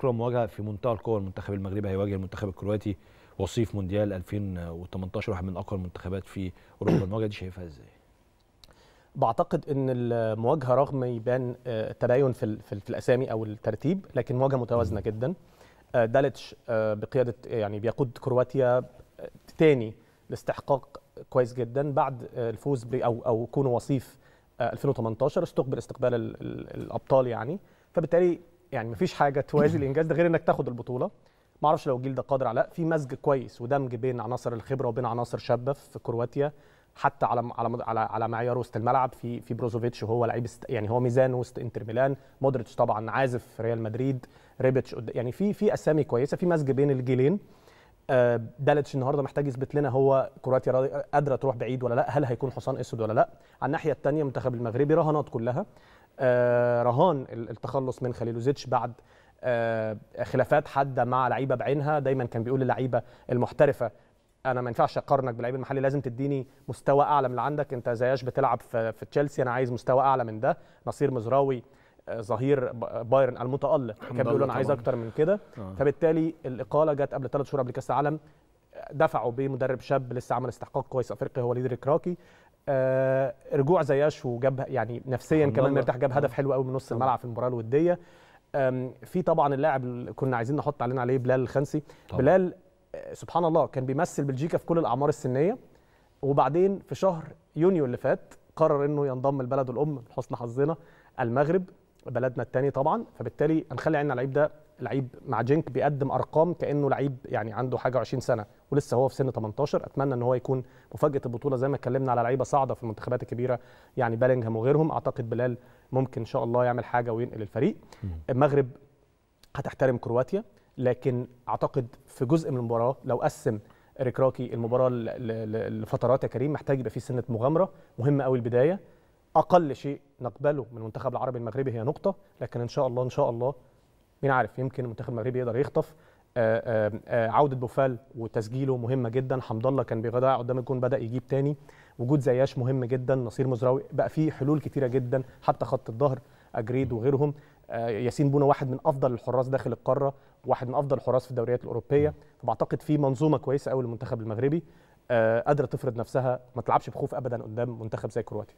بكره مواجهه في منتهى القوه المنتخب المغربي هيواجه المنتخب الكرواتي وصيف مونديال 2018 واحد من اقوى المنتخبات في اوروبا المواجهه دي شايفها ازاي؟ بعتقد ان المواجهه رغم يبان آه، تباين في, في, في الاسامي او الترتيب لكن مواجهه متوازنه جدا آه، دالتش آه، بقياده يعني بيقود كرواتيا تاني لاستحقاق كويس جدا بعد الفوز او او كونه وصيف 2018 استقبل استقبال الابطال يعني فبالتالي يعني مفيش حاجه توازي الانجاز ده غير انك تاخد البطوله ما اعرفش لو الجيل ده قادر على لا في مزج كويس ودمج بين عناصر الخبره وبين عناصر شابه في كرواتيا حتى على على على, على معيار وسط الملعب في في بروزوفيتش وهو لعيب يعني هو ميزان وسط انتر ميلان مودريتش طبعا عازف في ريال مدريد ريبيتش يعني في في اسامي كويسه في مزج بين الجيلين آه، دالتش النهارده محتاج يثبت لنا هو كرواتيا قادره تروح بعيد ولا لا هل هيكون حصان اسود ولا لا على الناحيه الثانيه المنتخب المغربي رهانات كلها آه، رهان التخلص من خليلوزيتش بعد آه، خلافات حاده مع لعيبه بعينها دايما كان بيقول للعيبه المحترفه انا ما ينفعش اقارنك باللعيب المحلي لازم تديني مستوى اعلى من اللي عندك انت زياش بتلعب في, تشيلسي انا عايز مستوى اعلى من ده نصير مزراوي آه، ظهير بايرن المتالق كان بيقول انا عايز اكتر من كده فبالتالي الاقاله جت قبل ثلاث شهور قبل كاس العالم دفعوا بمدرب شاب لسه عمل استحقاق كويس افريقي هو ليدر كراكي آه رجوع زياش وجاب يعني نفسيا كمان مرتاح جاب هدف آه. حلو قوي من نص الملعب في المباراه الوديه في طبعا اللاعب اللي كنا عايزين نحط علينا عليه بلال الخنسي طبعا. بلال آه، سبحان الله كان بيمثل بلجيكا في كل الاعمار السنيه وبعدين في شهر يونيو اللي فات قرر انه ينضم لبلده الام لحسن حظنا المغرب بلدنا الثاني طبعا فبالتالي هنخلي عيننا اللعيب ده لعيب مع جينك بيقدم ارقام كانه لعيب يعني عنده حاجه 20 سنه ولسه هو في سن 18 اتمنى ان هو يكون مفاجاه البطوله زي ما اتكلمنا على لعيبه صاعده في المنتخبات الكبيره يعني بلينغهام وغيرهم اعتقد بلال ممكن ان شاء الله يعمل حاجه وينقل الفريق المغرب هتحترم كرواتيا لكن اعتقد في جزء من المباراه لو قسم اريك راكي المباراه لفترات يا كريم محتاج يبقى في سنه مغامره مهمه قوي البدايه اقل شيء نقبله من المنتخب العربي المغربي هي نقطه لكن ان شاء الله ان شاء الله مين عارف يمكن المنتخب المغربي يقدر يخطف آه، آه، آه، عوده بوفال وتسجيله مهمه جدا حمد الله كان بيضيع قدام الجون بدا يجيب تاني وجود زياش مهم جدا نصير مزراوي بقى فيه حلول كتيره جدا حتى خط الظهر اجريد وغيرهم ياسين بونا واحد من افضل الحراس داخل القاره واحد من افضل الحراس في الدوريات الاوروبيه فبعتقد في منظومه كويسه قوي للمنتخب المغربي قادره تفرض نفسها ما تلعبش بخوف ابدا قدام منتخب زي كرواتيا